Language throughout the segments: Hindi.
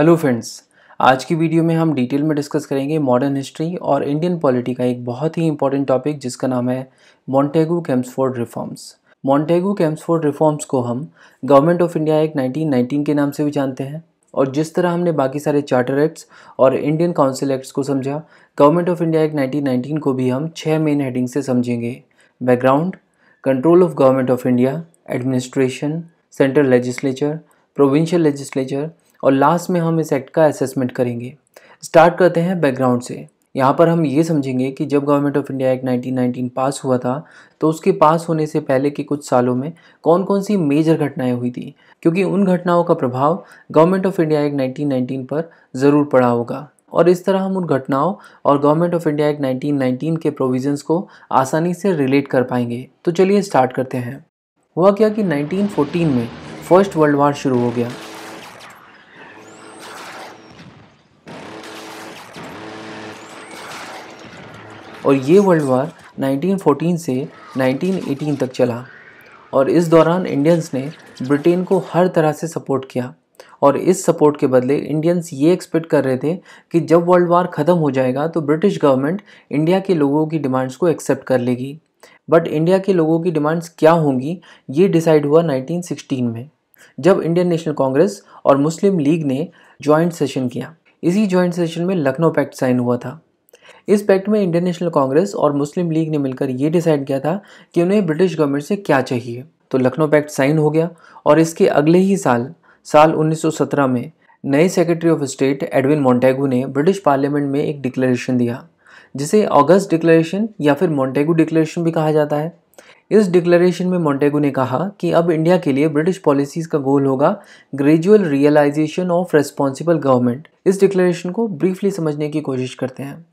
हेलो फ्रेंड्स आज की वीडियो में हम डिटेल में डिस्कस करेंगे मॉडर्न हिस्ट्री और इंडियन पॉलिटी का एक बहुत ही इंपॉर्टेंट टॉपिक जिसका नाम है Montagu Chelmsford reforms Montagu Chelmsford reforms को हम गवर्नमेंट ऑफ इंडिया एक्ट 1919 के नाम से भी जानते हैं और जिस तरह हमने बाकी सारे चार्टर एक्ट्स और इंडियन काउंसिल एक्ट्स को समझा गवर्नमेंट ऑफ इंडिया एक्ट 1919 को भी हम छः मेन हेडिंग से समझेंगे background control of government of India administration central legislature provincial legislature और लास्ट में हम इस एक्ट का असेसमेंट करेंगे स्टार्ट करते हैं बैकग्राउंड से यहाँ पर हम ये समझेंगे कि जब गवर्नमेंट ऑफ इंडिया एक्ट 1919 पास हुआ था तो उसके पास होने से पहले के कुछ सालों में कौन कौन सी मेजर घटनाएं हुई थी क्योंकि उन घटनाओं का प्रभाव गवर्नमेंट ऑफ इंडिया एक्ट 1919 पर ज़रूर पड़ा होगा और इस तरह हम उन घटनाओं और government of India act nineteen के प्रोविजन्स को आसानी से रिलेट कर पाएंगे तो चलिए स्टार्ट करते हैं हुआ क्या कि 1914 में फर्स्ट वर्ल्ड वार शुरू हो गया और ये वर्ल्ड वार 1914 से 1918 तक चला और इस दौरान इंडियंस ने ब्रिटेन को हर तरह से सपोर्ट किया और इस सपोर्ट के बदले इंडियंस ये एक्सपेक्ट कर रहे थे कि जब वर्ल्ड वार ख़त्म हो जाएगा तो ब्रिटिश गवर्नमेंट इंडिया के लोगों की डिमांड्स को एक्सेप्ट कर लेगी बट इंडिया के लोगों की डिमांड्स क्या होंगी ये डिसाइड हुआ 1916 में जब इंडियन नेशनल कांग्रेस और मुस्लिम लीग ने जॉइंट सेशन किया इसी जॉइंट सेशन में लखनऊ पैक्ट साइन हुआ था इस पैक्ट में इंडियन नेशनल कांग्रेस और मुस्लिम लीग ने मिलकर ये डिसाइड किया था कि उन्हें ब्रिटिश गवर्नमेंट से क्या चाहिए तो लखनऊ पैक्ट साइन हो गया और इसके अगले ही साल साल 1917 में नए secretary of state Edwin Montagu ने ब्रिटिश पार्लियामेंट में एक डिक्लेरेशन दिया जिसे ऑगस्ट डिक्लेरेशन या फिर मॉन्टेगू डिक्लेरेशन भी कहा जाता है इस डिक्लेरेशन में मॉन्टेगू ने कहा कि अब इंडिया के लिए ब्रिटिश पॉलिसीज का गोल होगा gradual realization of responsible government इस डिक्लेरेशन को ब्रीफली समझने की कोशिश करते हैं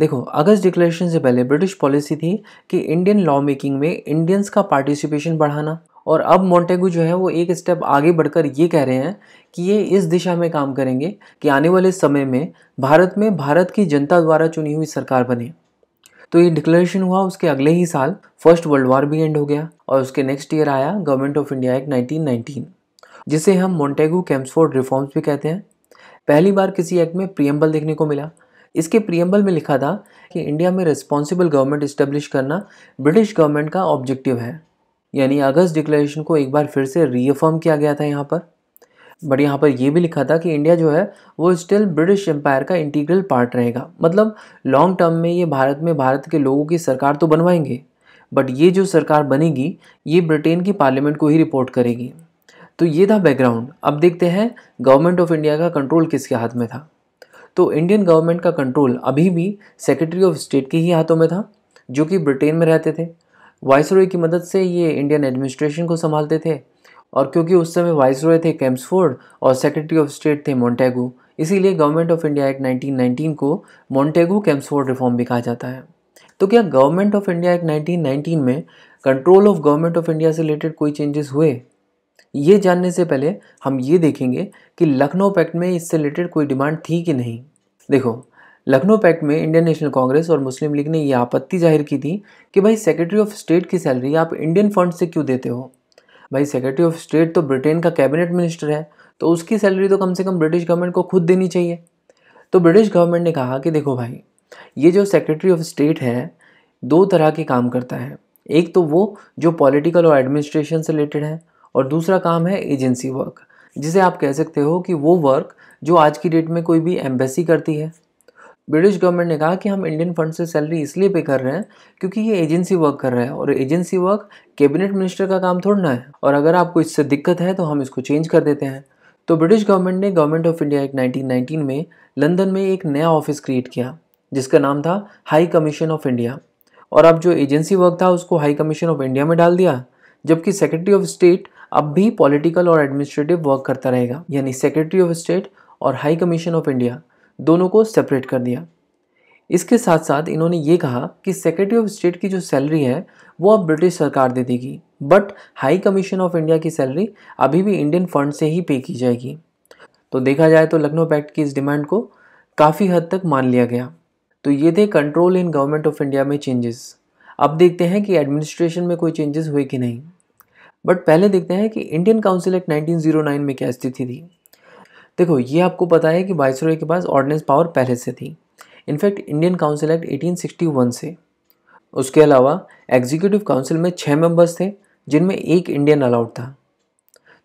देखो अगस्त डिक्लेरेशन से पहले ब्रिटिश पॉलिसी थी कि इंडियन लॉ मेकिंग में इंडियंस का पार्टिसिपेशन बढ़ाना और अब मोंटेगू जो है वो एक स्टेप आगे बढ़कर ये कह रहे हैं कि ये इस दिशा में काम करेंगे कि आने वाले समय में भारत में भारत की जनता द्वारा चुनी हुई सरकार बने तो ये डिक्लेरेशन हुआ उसके अगले ही साल फर्स्ट वर्ल्ड वॉर भी एंड हो गया और उसके नेक्स्ट ईयर आया government of India act nineteen जिसे हम मोंटेगू कैम्सफोर्ड रिफॉर्म्स भी कहते हैं पहली बार किसी एक्ट में प्रियम्बल देखने को मिला इसके प्रियम्बल में लिखा था कि इंडिया में रिस्पॉन्सिबल गवर्नमेंट इस्टेब्लिश करना ब्रिटिश गवर्नमेंट का ऑब्जेक्टिव है यानी अगस्त डिक्लेरेशन को एक बार फिर से रीअफर्म किया गया था यहाँ पर बट यहाँ पर यह भी लिखा था कि इंडिया जो है वो स्टिल ब्रिटिश एम्पायर का इंटीग्रल पार्ट रहेगा मतलब लॉन्ग टर्म में ये भारत में भारत के लोगों की सरकार तो बनवाएंगे बट ये जो सरकार बनेगी ये ब्रिटेन की पार्लियामेंट को ही रिपोर्ट करेगी तो ये था बैकग्राउंड अब देखते हैं गवर्नमेंट ऑफ इंडिया का कंट्रोल किसके हाथ में था तो इंडियन गवर्नमेंट का कंट्रोल अभी भी सेक्रेटरी ऑफ स्टेट के ही हाथों में था जो कि ब्रिटेन में रहते थे वाइस की मदद से ये इंडियन एडमिनिस्ट्रेशन को संभालते थे और क्योंकि उस समय वाइस थे कैम्सफोर्ड और सेक्रेटरी ऑफ स्टेट थे मॉन्टेगो इसीलिए गवर्नमेंट ऑफ इंडिया एक्ट 1919 को मॉन्टेगो कैम्सफोर्ड रिफॉर्म भी कहा जाता है तो क्या गवर्नमेंट ऑफ इंडिया एक्ट 1919 में control of government of India से रिलेटेड कोई चेंजेस हुए ये जानने से पहले हम ये देखेंगे कि लखनऊ पैक्ट में इससे रिलेटेड कोई डिमांड थी कि नहीं देखो लखनऊ पैक्ट में इंडियन नेशनल कांग्रेस और मुस्लिम लीग ने यह आपत्ति जाहिर की थी कि भाई सेक्रेटरी ऑफ स्टेट की सैलरी आप इंडियन फंड से क्यों देते हो भाई सेक्रेटरी ऑफ स्टेट तो ब्रिटेन का कैबिनेट मिनिस्टर है तो उसकी सैलरी तो कम से कम ब्रिटिश गवर्नमेंट को खुद देनी चाहिए तो ब्रिटिश गवर्नमेंट ने कहा कि देखो भाई ये जो सेक्रेटरी ऑफ स्टेट है दो तरह के काम करता है एक तो वो जो पॉलिटिकल और एडमिनिस्ट्रेशन से रिलेटेड है और दूसरा काम है एजेंसी वर्क जिसे आप कह सकते हो कि वो वर्क जो आज की डेट में कोई भी एम्बेसी करती है ब्रिटिश गवर्नमेंट ने कहा कि हम इंडियन फंड से सैलरी इसलिए पे कर रहे हैं क्योंकि ये एजेंसी वर्क कर रहे हैं और एजेंसी वर्क कैबिनेट मिनिस्टर का काम थोड़ना है और अगर आपको इससे दिक्कत है तो हम इसको चेंज कर देते हैं तो ब्रिटिश गवर्नमेंट ने government of India act nineteen में लंदन में एक नया ऑफिस क्रिएट किया जिसका नाम था हाई कमीशन ऑफ इंडिया और अब जो एजेंसी वर्क था उसको हाई कमीशन ऑफ इंडिया में डाल दिया जबकि सेक्रेटरी ऑफ स्टेट अब भी पॉलिटिकल और एडमिनिस्ट्रेटिव वर्क करता रहेगा यानी सेक्रेटरी ऑफ स्टेट और हाई कमीशन ऑफ इंडिया दोनों को सेपरेट कर दिया इसके साथ साथ इन्होंने ये कहा कि सेक्रेटरी ऑफ स्टेट की जो सैलरी है वो अब ब्रिटिश सरकार दे देगी but high commission of India की सैलरी अभी भी इंडियन फंड से ही पे की जाएगी तो देखा जाए तो लखनऊ पैक्ट की इस डिमांड को काफ़ी हद तक मान लिया गया तो ये थे control in government of India में चेंजेस अब देखते हैं कि एडमिनिस्ट्रेशन में कोई चेंजेस हुए कि नहीं बट पहले देखते हैं कि इंडियन काउंसिल एक्ट 1909 में क्या स्थिति थी देखो ये आपको पता है कि वायसरॉय के पास ऑर्डिनेंस पावर पहले से थी इनफैक्ट इंडियन काउंसिल एक्ट 1861 से उसके अलावा एग्जीक्यूटिव काउंसिल में छः मेंबर्स थे जिनमें एक इंडियन अलाउड था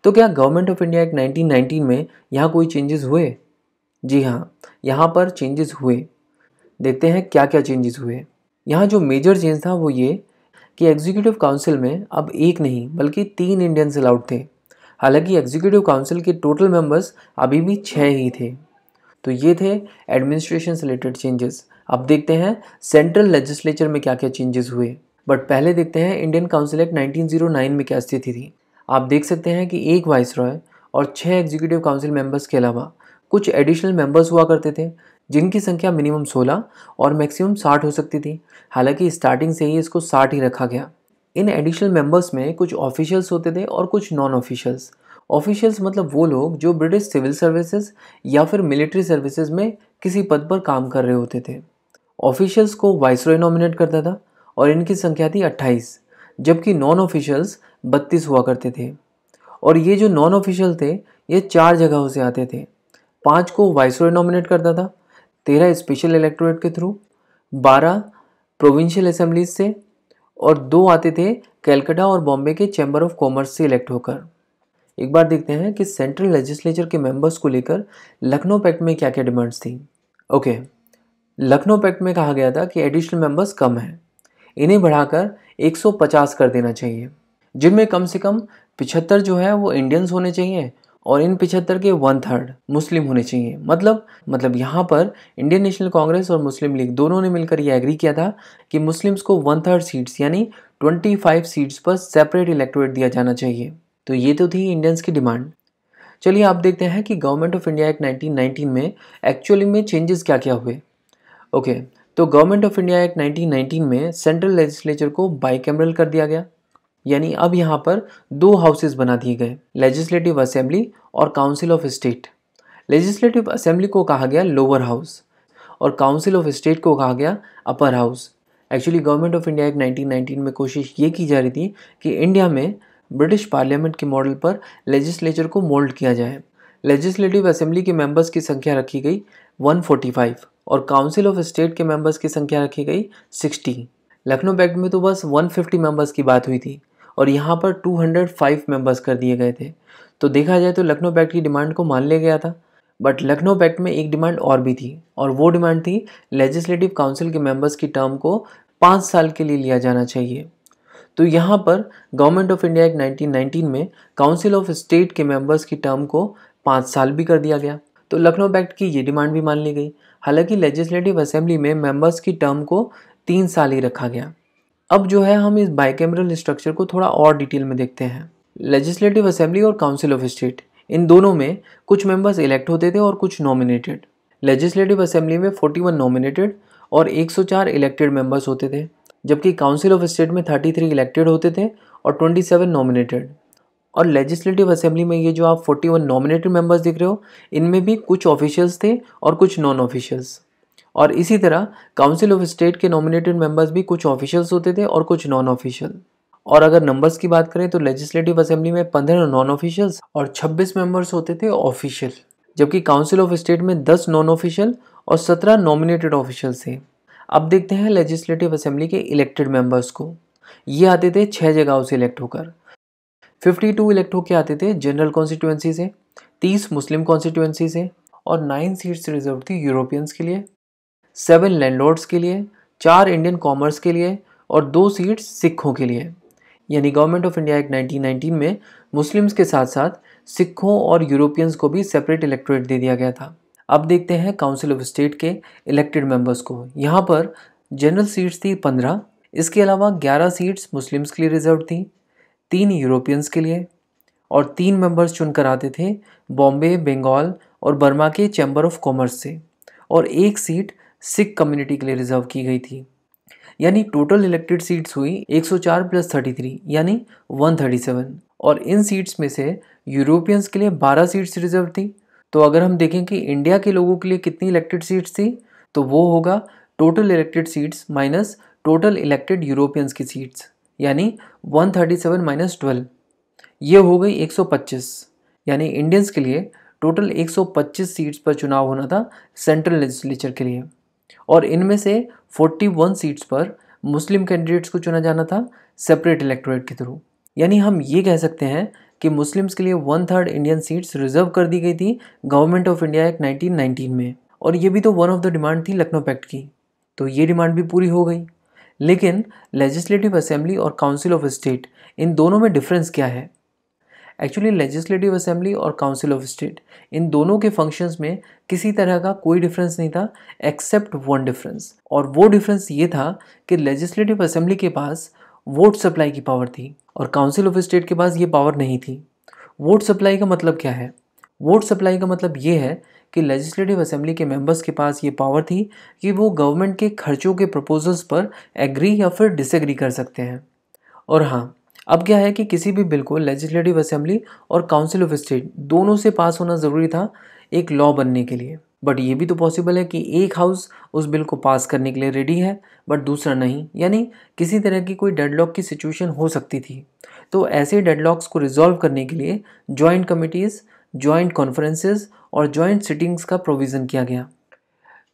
तो क्या गवर्नमेंट ऑफ इंडिया एक्ट 1919 में यहाँ कोई चेंजेस हुए जी हाँ यहाँ पर चेंजेस हुए देखते हैं क्या क्या चेंजेस हुए यहाँ जो मेजर चेंज था वो ये कि एग्जीक्यूटिव काउंसिल में अब एक नहीं बल्कि तीन इंडियंस अलाउड थे हालांकि एग्जीक्यूटिव काउंसिल के टोटल मेंबर्स अभी भी छः ही थे तो ये थे एडमिनिस्ट्रेशन से रिलेटेड चेंजेस अब देखते हैं सेंट्रल लेजिस्लेचर में क्या क्या चेंजेस हुए बट पहले देखते हैं इंडियन काउंसिल एक्ट 1909 में क्या स्थिति थी आप देख सकते हैं कि एक वाइस रॉय और छः एग्जीक्यूटिव काउंसिल मेंबर्स के अलावा कुछ एडिशनल मेंबर्स हुआ करते थे जिनकी संख्या मिनिमम 16 और मैक्सिमम 60 हो सकती थी हालांकि स्टार्टिंग से ही इसको 60 ही रखा गया इन एडिशनल मेंबर्स में कुछ ऑफिशियल्स होते थे और कुछ नॉन ऑफिशियल्स ऑफिशियल्स मतलब वो लोग जो ब्रिटिश सिविल सर्विसेज या फिर मिलिट्री सर्विसेज में किसी पद पर काम कर रहे होते थे ऑफिशियल्स को वाइसरॉय नॉमिनेट करता था और इनकी संख्या थी 28 जबकि नॉन ऑफिशियल्स 32 हुआ करते थे और ये जो नॉन ऑफिशियल थे ये चार जगहों से आते थे पाँच को वाइसरॉय नॉमिनेट करता था तेरह स्पेशल इलेक्टोरेट के थ्रू बारह प्रोविंशियल असेंबलीज से और दो आते थे कैलकाटा और बॉम्बे के चैम्बर ऑफ कॉमर्स से इलेक्ट होकर एक बार देखते हैं कि सेंट्रल लेजिस्लेचर के मेंबर्स को लेकर लखनऊ पैक्ट में क्या क्या डिमांड्स थी ओके लखनऊ पैक्ट में कहा गया था कि एडिशनल मेंबर्स कम हैं इन्हें बढ़ाकर 150 कर देना चाहिए जिनमें कम से कम 75 जो है वो इंडियंस होने चाहिए और इन पिछहत्तर के वन थर्ड मुस्लिम होने चाहिए मतलब मतलब यहाँ पर इंडियन नेशनल कांग्रेस और मुस्लिम लीग दोनों ने मिलकर ये एग्री किया था कि मुस्लिम्स को वन थर्ड सीट्स यानी ट्वेंटी फाइव सीट्स पर सेपरेट इलेक्टोरेट दिया जाना चाहिए तो ये तो थी इंडियंस की डिमांड चलिए आप देखते हैं कि government of India act nineteen में एक्चुअली में चेंजेस क्या क्या हुए ओके तो government of India act nineteen में सेंट्रल लेजिस्लेचर को बाई कर दिया गया यानी अब यहाँ पर दो हाउसेज बना दिए गए लेजिस्लेटिव असेंबली और council of state legislative assembly को कहा गया लोअर हाउस और काउंसिल ऑफ स्टेट को कहा गया upper house actually government of India act 1919 में कोशिश ये की जा रही थी कि इंडिया में ब्रिटिश पार्लियामेंट के मॉडल पर लेजिस्लेचर को मोल्ड किया जाए लेजिस्लेटिव असेंबली के मेंबर्स की संख्या रखी गई 145 और काउंसिल ऑफ स्टेट के मेंबर्स की संख्या रखी गई 60 लखनऊ बैग में तो बस 150 मेंबर्स की बात हुई थी और यहाँ पर 205 मेंबर्स कर दिए गए थे तो देखा जाए तो लखनऊ पैक्ट की डिमांड को मान लिया गया था बट लखनऊ पैक्ट में एक डिमांड और भी थी और वो डिमांड थी लेजिस्लेटिव काउंसिल के मेंबर्स की टर्म को पाँच साल के लिए लिया जाना चाहिए तो यहाँ पर गवर्नमेंट ऑफ इंडिया एक्ट 1919 में काउंसिल ऑफ स्टेट के मेंबर्स की टर्म को पाँच साल भी कर दिया गया तो लखनऊ पैक्ट की ये डिमांड भी मान ली गई हालांकि लेजिस्लेटिव असेंबली में मेंबर्स की टर्म को तीन साल ही रखा गया अब जो है हम इस बाइकेमरल स्ट्रक्चर को थोड़ा और डिटेल में देखते हैं लेजिस्लेटिव असेंबली और काउंसिल ऑफ स्टेट इन दोनों में कुछ मेंबर्स इलेक्ट होते थे और कुछ नॉमिनेटेड लेजिस्लेटिव असेंबली में 41 नॉमिनेटेड और 104 इलेक्टेड मेंबर्स होते थे जबकि काउंसिल ऑफ स्टेट में 33 इलेक्टेड होते थे और 27 नॉमिनेटेड और लेजिस्लेटिव असेंबली में ये जो आप 41 नॉमिनेटेड मेंबर्स देख रहे हो इनमें भी कुछ ऑफिशियल्स थे और कुछ नॉन ऑफिशियल्स और इसी तरह काउंसिल ऑफ स्टेट के नॉमिनेटेड मेंबर्स भी कुछ ऑफिशियल्स होते थे और कुछ नॉन ऑफिशियल और अगर नंबर्स की बात करें तो लेजिस्लेटिव असेंबली में पंद्रह नॉन ऑफिशियल्स और छब्बीस मेंबर्स होते थे ऑफिशियल जबकि काउंसिल ऑफ स्टेट में दस नॉन ऑफिशियल और सत्रह नॉमिनेटेड ऑफिशियल्स थे अब देखते हैं लेजिस्लेटिव असेंबली के इलेक्टेड मेंबर्स को ये आते थे छः जगहों से इलेक्ट होकर 52 इलेक्ट होकर आते थे जनरल कॉन्स्टिट्यूएंसी से 30 मुस्लिम कॉन्स्टिट्यूएंसी से और 9 सीट्स रिजर्व थी यूरोपियंस के लिए सेवन लैंडलॉर्ड्स के लिए चार इंडियन कॉमर्स के लिए और दो सीट्स सिखों के लिए यानी गवर्नमेंट ऑफ इंडिया एक्ट 1919 में मुस्लिम्स के साथ साथ सिखों और यूरोपियंस को भी सेपरेट इलेक्टोरेट दे दिया गया था अब देखते हैं काउंसिल ऑफ स्टेट के इलेक्टेड मेंबर्स को यहाँ पर जनरल सीट्स थी पंद्रह इसके अलावा ग्यारह सीट्स मुस्लिम्स के लिए रिजर्व थी तीन यूरोपियंस के लिए और तीन मेंबर्स चुनकर आते थे बॉम्बे बंगाल और बर्मा के चैम्बर ऑफ कॉमर्स से और एक सीट सिख कम्युनिटी के लिए रिजर्व की गई थी यानी टोटल इलेक्टेड सीट्स हुई 104 प्लस 33 यानी 137 और इन सीट्स में से यूरोपियंस के लिए 12 सीट्स रिजर्व थी तो अगर हम देखें कि इंडिया के लोगों के लिए कितनी इलेक्टेड सीट्स थी तो वो होगा total elected seats minus total elected Europeans की सीट्स यानी 137 माइनस ट्वेल्व ये हो गई 125 यानी इंडियंस के लिए टोटल 125 सीट्स पर चुनाव होना था सेंट्रल लेजिस्लेचर के लिए और इनमें से 41 सीट्स पर मुस्लिम कैंडिडेट्स को चुना जाना था सेपरेट इलेक्टोरेट के थ्रू यानी हम ये कह सकते हैं कि मुस्लिम्स के लिए one third Indian seats reserve कर दी गई थी government of India act nineteen में और ये भी तो वन ऑफ द डिमांड थी लखनऊ पैक्ट की तो ये डिमांड भी पूरी हो गई लेकिन लेजिस्लेटिव असेंबली और काउंसिल ऑफ स्टेट इन दोनों में डिफरेंस क्या है एक्चुअली लेजिस्लेटिव असेंबली और काउंसिल ऑफ स्टेट इन दोनों के फंक्शंस में किसी तरह का कोई डिफरेंस नहीं था एक्सेप्ट वन डिफरेंस और वो डिफरेंस ये था कि लेजिस्लेटिव असेंबली के पास वोट सप्लाई की पावर थी और काउंसिल ऑफ स्टेट के पास ये पावर नहीं थी वोट सप्लाई का मतलब क्या है वोट सप्लाई का मतलब ये है कि लेजिस्लेटिव असेंबली के मेंबर्स के पास ये पावर थी कि वो गवर्नमेंट के खर्चों के प्रपोजल्स पर एग्री या फिर डिसएग्री कर सकते हैं और हाँ अब क्या है कि किसी भी बिल को लेजिस्लेटिव असेंबली और काउंसिल ऑफ स्टेट दोनों से पास होना ज़रूरी था एक लॉ बनने के लिए बट ये भी तो पॉसिबल है कि एक हाउस उस बिल को पास करने के लिए रेडी है बट दूसरा नहीं यानी किसी तरह की कोई डेडलॉक की सिचुएशन हो सकती थी तो ऐसे डेडलॉक्स को रिजॉल्व करने के लिए जॉइंट कमिटीज़ जॉइंट कॉन्फ्रेंसेज और जॉइंट सिटिंग्स का प्रोविज़न किया गया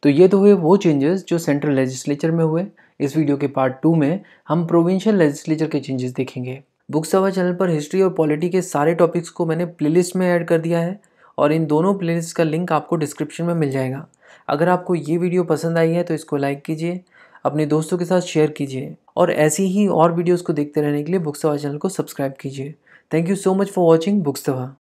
तो ये तो हुए वो चेंजेस जो सेंट्रल लेजिस्लेचर में हुए इस वीडियो के पार्ट टू में हम प्रोविंशियल लेजिस्लेचर के चेंजेस देखेंगे बुक सवा चैनल पर हिस्ट्री और पॉलिटी के सारे टॉपिक्स को मैंने प्लेलिस्ट में ऐड कर दिया है और इन दोनों प्लेलिस्ट का लिंक आपको डिस्क्रिप्शन में मिल जाएगा अगर आपको ये वीडियो पसंद आई है तो इसको लाइक कीजिए अपने दोस्तों के साथ शेयर कीजिए और ऐसी ही और वीडियोस को देखते रहने के लिए बुक्सवा चैनल को सब्सक्राइब कीजिए thank you so much for watching बुक्सवा